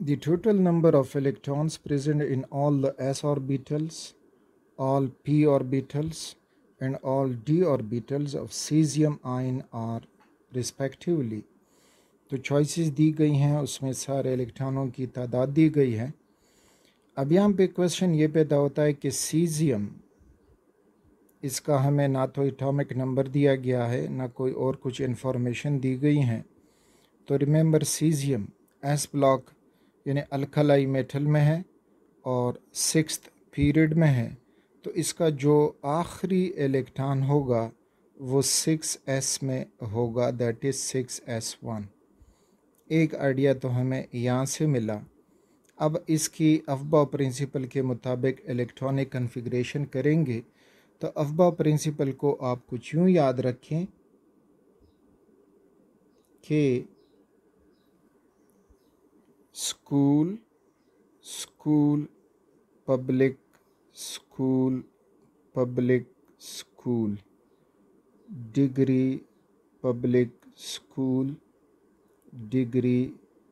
The total number of electrons present in all the s orbitals, all p orbitals, and all d orbitals of cesium ion are respectively. तो choices दी गई हैं उसमें सारे इलेक्ट्रॉनों की तादाद दी गई है अब यहाँ पे क्वेश्चन ये पैदा होता है कि सीजियम इसका हमें ना तो एटॉमिक नंबर दिया गया है ना कोई और कुछ इन्फॉर्मेशन दी गई हैं तो रिमेंबर सीजियम एस ब्लॉक यानी अलखलाई मेटल में है और सिक्स पीरियड में है तो इसका जो आखिरी इलेक्ट्रॉन होगा वो सिक्स एस में होगा that is six S one एक आइडिया तो हमें यहाँ से मिला अब इसकी अफबा प्रिंसिपल के मुताबिक इलेक्ट्रॉनिक कन्फिग्रेशन करेंगे तो अफबा प्रिंसिपल को आप कुछ यूँ याद रखें कि school school public school public school degree public school degree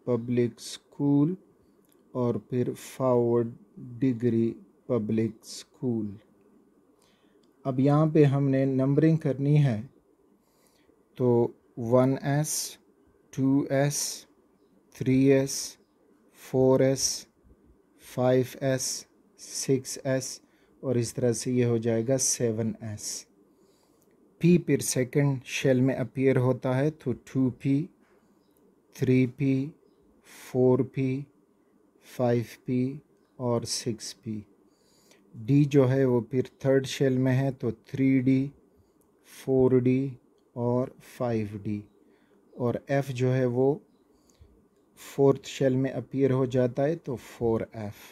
public school और फिर फॉरवर्ड डिग्री पब्लिक स्कूल अब यहाँ पे हमने नंबरिंग करनी है तो one S two S three S four S five S six S और इस तरह से ये हो जाएगा सेवन एस पी पर सेकेंड शेल में अपीयर होता है तो two P three P four P five P और सिक्स पी डी जो है वो फिर थर्ड शेल में है तो थ्री डी फोर डी और फाइव डी और एफ़ जो है वो फोर्थ शेल में अपीयर हो जाता है तो फोर एफ़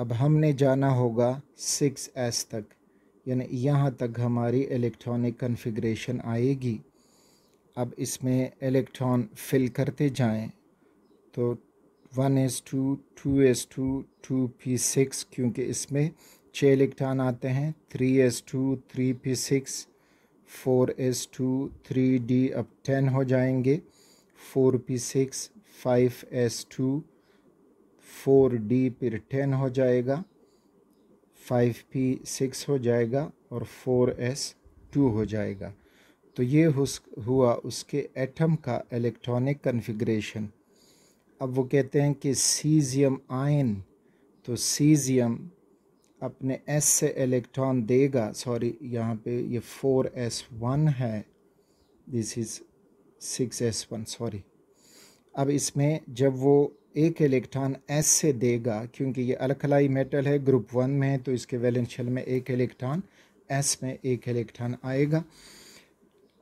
अब हमने जाना होगा सिक्स एस तक यानी यहाँ तक हमारी इलेक्ट्रॉनिक कन्फिग्रेशन आएगी अब इसमें इलेक्ट्रॉन फिल करते जाएं तो one S two two S two two P six क्योंकि इसमें छः इलेक्ट्रॉन आते हैं three S two three P six four S two three D अब टेन हो जाएंगे four P six five S two four D फिर टेन हो जाएगा फाइव पी सिक्स हो जाएगा और फोर एस टू हो जाएगा तो ये हुआ उसके एटम का इलेक्ट्रॉनिक कन्फिग्रेशन अब वो कहते हैं कि सीजियम आयन तो सीजियम अपने एस से इलेक्ट्रॉन देगा सॉरी यहाँ पे ये फोर एस वन है this is six S one sorry अब इसमें जब वो एक इलेक्ट्रॉन एस से देगा क्योंकि ये अलखलाई मेटल है ग्रुप वन में है तो इसके वैलेंशियल में एक इलेक्ट्रॉन एस में एक इलेक्ट्रॉन आएगा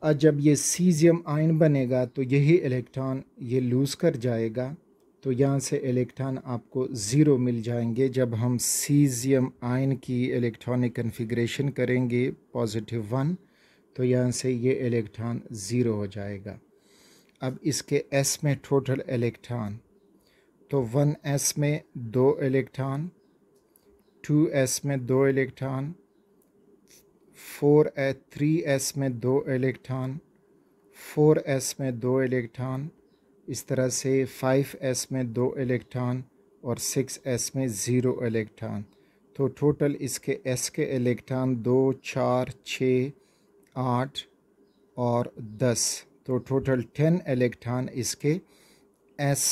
और जब ये सीजियम आयन बनेगा तो यही इलेक्ट्रॉन ये लूज़ कर जाएगा तो यहाँ से इलेक्ट्रॉन आपको ज़ीरो मिल जाएंगे जब हम सीजियम आयन की इलेक्ट्रॉनिक कन्फिग्रेशन करेंगे पॉजिटिव वन तो यहाँ से ये इलेक्ट्रॉन ज़ीरो हो जाएगा अब इसके एस में टोटल इलेक्ट्रॉन तो वन एस में दो इलेक्ट्रॉन टू एस में दो electron four A three S में दो इलेक्ट्रॉन फोर एस में दो इलेक्ट्रॉन इस तरह से फाइव एस में दो इलेक्ट्रॉन और सिक्स एस में ज़ीरो इलेक्ट्रॉन तो टोटल इसके एस के इलेक्ट्रॉन दो चार छः आठ और दस तो टोटल टेन इलेक्ट्रॉन इसके एस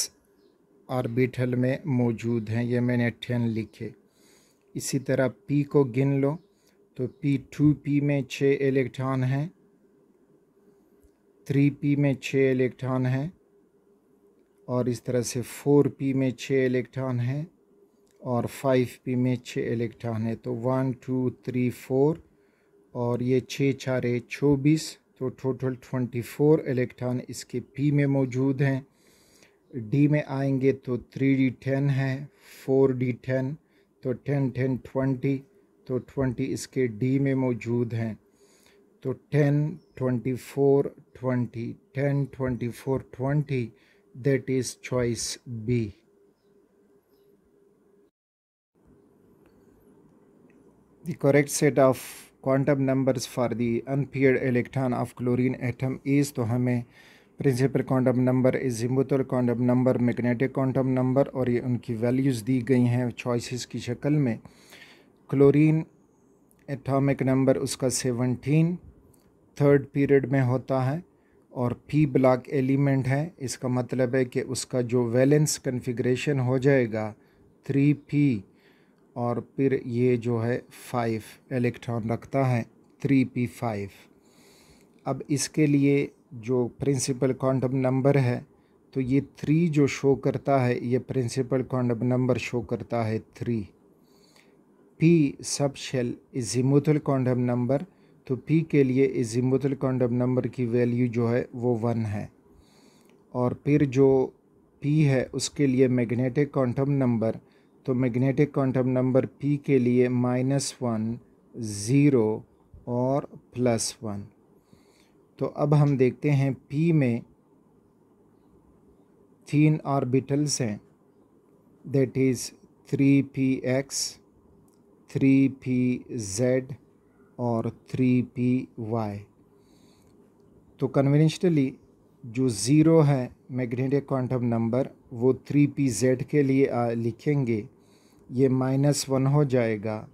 ऑर्बिटल में मौजूद हैं ये मैंने टेन लिखे इसी तरह पी को गिन लो तो पी टू पी में छः इलेक्ट्रॉन हैं थ्री पी में छः इलेक्ट्रॉन हैं और इस तरह से फोर पी में छः इलेक्ट्रॉन हैं और फाइव पी में छः इलेक्ट्रॉन है तो वन टू थ्री फोर और ये छः चार चौबीस तो टोटल ट्वेंटी फोर इलेक्ट्रॉन इसके पी में मौजूद हैं डी में आएंगे तो थ्री डी टेन है फोर डी टेन तो टेन टेन ट्वेंटी तो ट्वेंटी इसके डी में मौजूद हैं तो ten twenty four twenty ten twenty four twenty that is choice B The correct set of quantum numbers for the unpaired electron of chlorine atom is तो हमें principal quantum number azimuthal quantum number magnetic quantum number और ये उनकी values दी गई हैं choices की शक्ल में क्लोरीन एटॉमिक नंबर उसका सेवनटीन थर्ड पीरियड में होता है और पी ब्लॉक एलिमेंट है इसका मतलब है कि उसका जो वैलेंस कन्फिग्रेशन हो जाएगा थ्री पी और फिर ये जो है फाइव इलेक्ट्रॉन रखता है थ्री पी फाइव अब इसके लिए जो प्रिंसिपल क्वांटम नंबर है तो ये थ्री जो शो करता है ये प्रिंसिपल क्वांटम नंबर शो करता है three P sub shell azimuthal quantum number तो पी के लिए इजिमुथल क्वांटम नंबर की वैल्यू जो है वो वन है और फिर जो पी है उसके लिए मैग्नेटिक क्वांटम नंबर तो मैग्नेटिक क्वांटम नंबर पी के लिए माइनस वन ज़ीरो और प्लस वन तो अब हम देखते हैं पी में तीन ऑर्बिटल्स हैं that is three P X three P Z और थ्री पी वाई तो कन्वेंशनली जो ज़ीरो है मैग्नेटिक क्वांटम नंबर वो थ्री पी जेड के लिए लिखेंगे ये माइनस वन हो जाएगा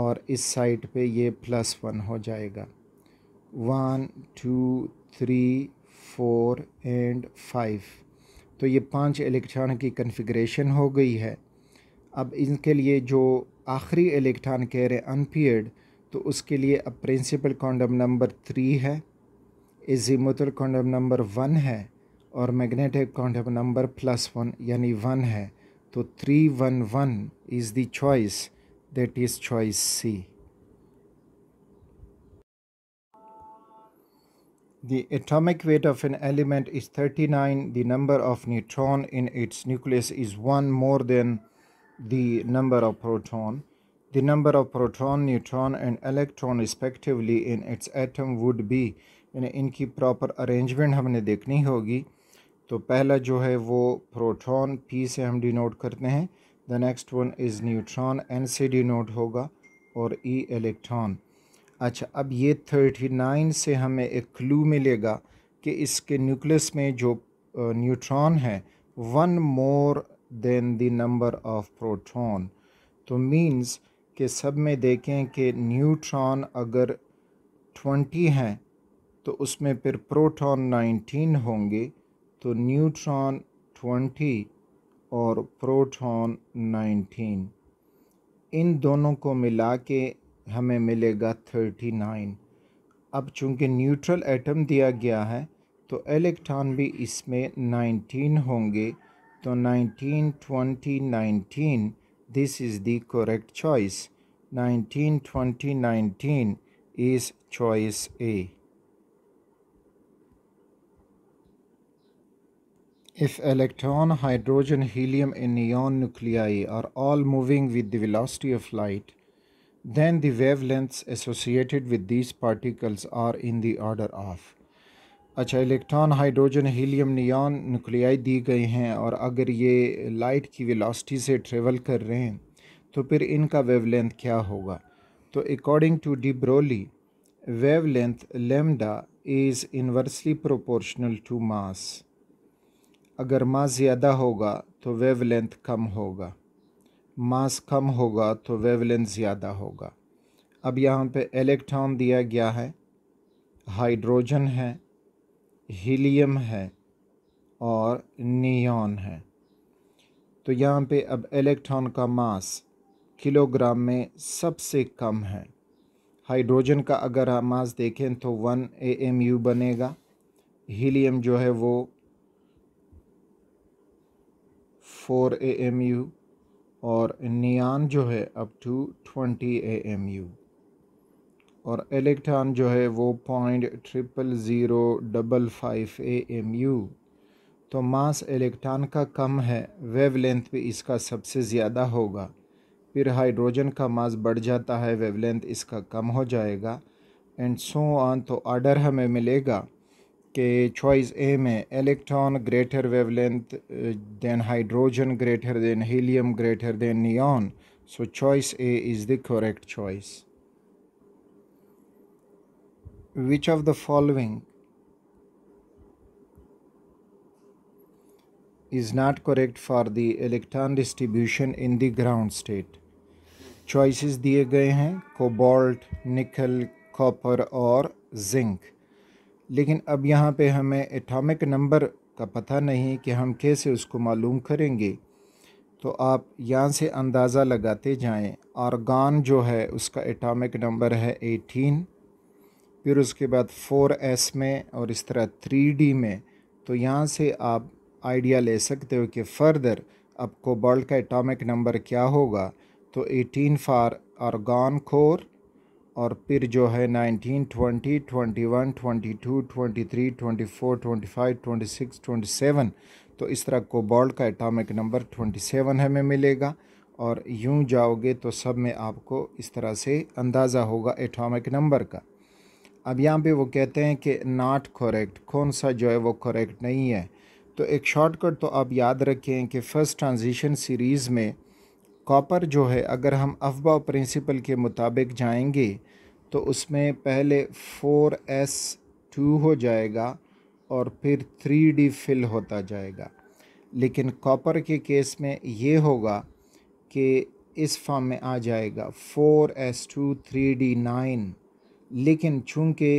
और इस साइड पे ये प्लस वन हो जाएगा one two three four and five तो ये पांच इलेक्ट्रॉन की कन्फिग्रेशन हो गई है अब इनके लिए जो आखिरी इलेक्ट्रॉन कह रहे अनपियड तो उसके लिए अब प्रिंसिपल कॉन्डम नंबर थ्री है इजीमोतल कॉन्डम नंबर वन है और magnetic quantum number plus one यानी वन है तो 311 is the choice that is choice C. The atomic weight of an element is 39. The number of neutron in its nucleus is 1 more than the number of proton. The number of proton, neutron and electron respectively in its atom would be. in इनकी proper arrangement, हमने देखनी होगी तो पहला जो है वो proton P से हम डिनोट करते हैं the next one is neutron N से डिनोट होगा और ई e इलेक्ट्रॉन अच्छा अब ये थर्टी नाइन से हमें एक क्लू मिलेगा कि इसके न्यूक्लियस में जो न्यूट्रॉन है one more than the number of proton तो मींस कि सब में देखें कि न्यूट्रॉन अगर ट्वेंटी हैं तो उसमें फिर प्रोटॉन नाइनटीन होंगे तो न्यूट्रॉन ट्वेंटी और प्रोटॉन नाइनटीन इन दोनों को मिला के हमें मिलेगा थर्टी नाइन अब चूंकि न्यूट्रल एटम दिया गया है तो इलेक्ट्रॉन भी इसमें नाइनटीन होंगे तो nineteen twenty nineteen this is the correct choice nineteen twenty nineteen is choice A If electron, hydrogen, helium and neon nuclei are all moving with the velocity of light, then the wavelengths associated with these particles are in the order of अच्छा electron hydrogen helium neon nuclei दी गए हैं और अगर ये light की velocity से travel कर रहे हैं तो फिर इनका वेवलेंथ क्या होगा तो according to de Broglie wavelength lambda is inversely proportional to mass अगर मास ज़्यादा होगा तो वेव लेंथ कम होगा मास कम होगा तो वेव लेंथ ज़्यादा होगा अब यहाँ पे इलेक्ट्रॉन दिया गया है हाइड्रोजन है हीलियम है और नियॉन है तो यहाँ पे अब इलेक्ट्रॉन का मास किलोग्राम में सबसे कम है हाइड्रोजन का अगर मास देखें तो वन ए एम यू बनेगा हीलियम जो है वो फोर ए एम यू और नियान जो है up to twenty A M U और इलेक्ट्रॉन जो है वो point triple zero double five A M U तो मास इलेक्ट्रॉन का कम है वेवलेंथ भी इसका सबसे ज़्यादा होगा फिर हाइड्रोजन का मास बढ़ जाता है वेवलेंथ इसका कम हो जाएगा एंड सो ऑन तो आर्डर हमें मिलेगा कि चॉइस ए में electron greater wavelength than hydrogen greater than helium greater than neon so choice A is the correct choice which of the following is not correct for the electron distribution in the ground state choices दिए गए हैं cobalt nickel copper or zinc लेकिन अब यहाँ पे हमें atomic number का पता नहीं कि हम कैसे उसको मालूम करेंगे तो आप यहाँ से अंदाज़ा लगाते जाएं आर्गान जो है उसका एटॉमिक नंबर है एटीन फिर उसके बाद फोर एस में और इस तरह थ्री डी में तो यहाँ से आप आइडिया ले सकते हो कि फ़र्दर अब कोबाल्ट का एटॉमिक नंबर क्या होगा तो एटीन फार आर्गान कोर और फिर जो है nineteen twenty twenty one twenty two twenty three twenty four twenty five twenty six twenty seven तो इस तरह कोबाल्ट का एटॉमिक नंबर ट्वेंटी सेवन हमें मिलेगा और यूं जाओगे तो सब में आपको इस तरह से अंदाज़ा होगा एटॉमिक नंबर का अब यहाँ पे वो कहते हैं कि नाट करेक्ट कौन सा जो है वो करेक्ट नहीं है तो एक शॉर्टकट तो आप याद रखें कि फ़र्स्ट ट्रांजिशन सीरीज़ में कॉपर जो है अगर हम अफबा प्रिंसिपल के मुताबिक जाएंगे तो उसमें पहले फोर एस टू हो जाएगा और फिर थ्री डी फिल होता जाएगा लेकिन कॉपर के केस में ये होगा कि इस फॉर्म में आ जाएगा four S two three D nine लेकिन चूँकि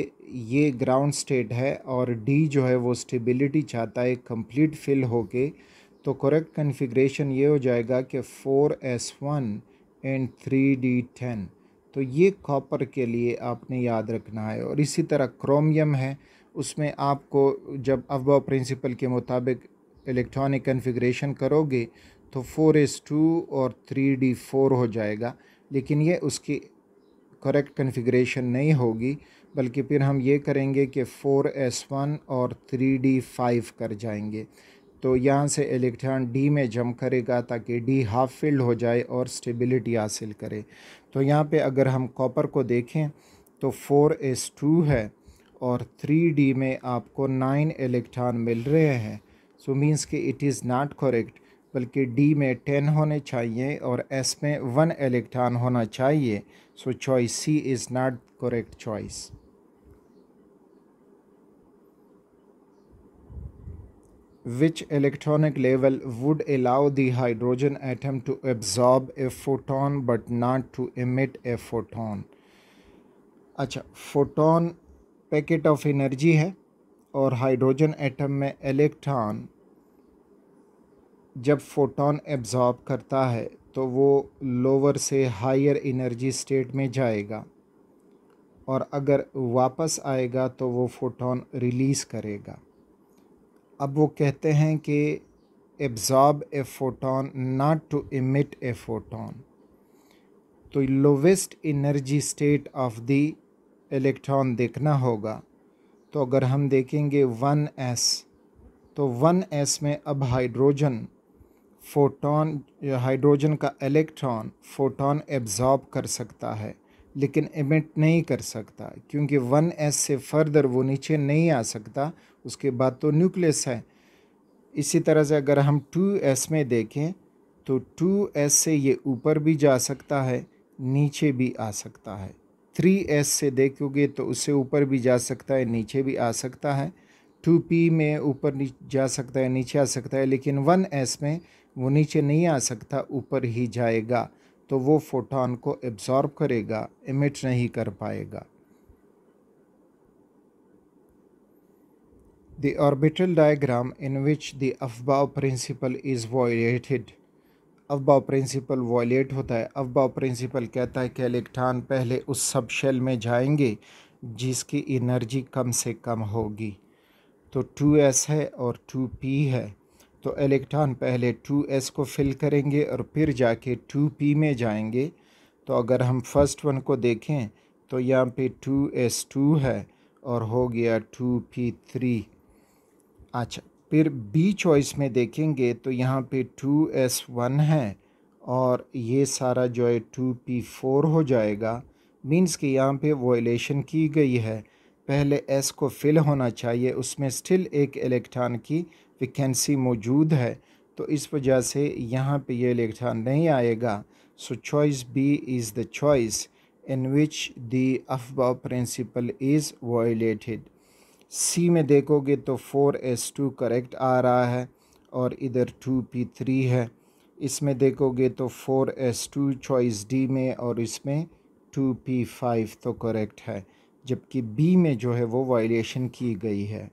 ये ग्राउंड स्टेट है और डी जो है वो स्टेबिलिटी चाहता है कंप्लीट फिल होके के तो करेक्ट कन्फिग्रेशन ये हो जाएगा कि four S one and three D ten तो ये कॉपर के लिए आपने याद रखना है और इसी तरह क्रोमियम है उसमें आपको जब अफबा प्रिंसिपल के मुताबिक इलेक्ट्रॉनिक कन्फिग्रेशन करोगे तो फोर एस टू और थ्री डी फोर हो जाएगा लेकिन ये उसकी करेक्ट कन्फिग्रेशन नहीं होगी बल्कि फिर हम ये करेंगे कि फ़ोर एस वन और थ्री डी फाइव कर जाएंगे तो यहाँ से इलेक्ट्रॉन डी में जम करेगा ताकि डी हाफ फिल्ड हो जाए और स्टेबिलिटी हासिल करे तो यहाँ पे अगर हम कॉपर को देखें तो फोर एस टू है और थ्री डी में आपको नाइन इलेक्ट्रॉन मिल रहे हैं सो मीन्स कि इट इज़ नॉट करेक्ट बल्कि डी में टेन होने चाहिए और एस में वन इलेक्ट्रॉन होना चाहिए so choice C is not correct choice which electronic level would allow the hydrogen atom to absorb a photon but not to emit a photon अच्छा photon packet of energy है और hydrogen atom में electron जब photon absorb करता है तो वो lower से हायर एनर्जी स्टेट में जाएगा और अगर वापस आएगा तो वो फोटोन रिलीज़ करेगा अब वो कहते हैं कि absorb a photon not to emit a photon तो lowest energy state of the electron देखना होगा तो अगर हम देखेंगे वन एस तो वन एस में अब हाइड्रोजन फोटोन हाइड्रोजन का इलेक्ट्रॉन फोटोन एब्ज़ॉर्ब कर सकता है लेकिन इमिट नहीं कर सकता क्योंकि वन एस से फर्दर वो नीचे नहीं आ सकता उसके बाद तो न्यूक्लियस है इसी तरह से अगर हम टू एस में देखें तो टू एस से ये ऊपर भी जा सकता है नीचे भी आ सकता है थ्री एस से देखोगे तो उससे ऊपर भी जा सकता है नीचे भी आ सकता है टू पी में ऊपर जा सकता है नीचे आ सकता है लेकिन वन एस में वो नीचे नहीं आ सकता ऊपर ही जाएगा तो वो फोटोन को एब्ज़ॉर्ब करेगा इमिट नहीं कर पाएगा the orbital diagram in which the Aufbau principle is violated. Aufbau principle violate होता है अफबाव प्रिंसिपल कहता है कि इलेक्ट्रॉन पहले उस सब शेल में जाएंगे जिसकी एनर्जी कम से कम होगी तो टू एस है और टू पी है तो इलेक्ट्रॉन पहले टू एस को फिल करेंगे और फिर जाके टू पी में जाएंगे तो अगर हम फर्स्ट वन को देखें तो यहाँ पे टू एस टू है और हो गया टू पी थ्री अच्छा फिर बी चॉइस में देखेंगे तो यहाँ पे टू एस वन है और ये सारा जो है टू पी फोर हो जाएगा मींस कि यहाँ पे वोलेशन की गई है पहले एस को फिल होना चाहिए उसमें स्टिल एक इलेक्ट्रॉन की वैकेंसी मौजूद है तो इस वजह से यहाँ पे ये इलेक्ट्रॉन नहीं आएगा so choice B is the choice in which the Aufbau principle is violated C में देखोगे तो फोर एस टू करेक्ट आ रहा है और इधर टू पी थ्री है इसमें देखोगे तो four S two choice D में और इसमें टू पी फाइव तो करेक्ट है जबकि बी में जो है वो वायलेशन की गई है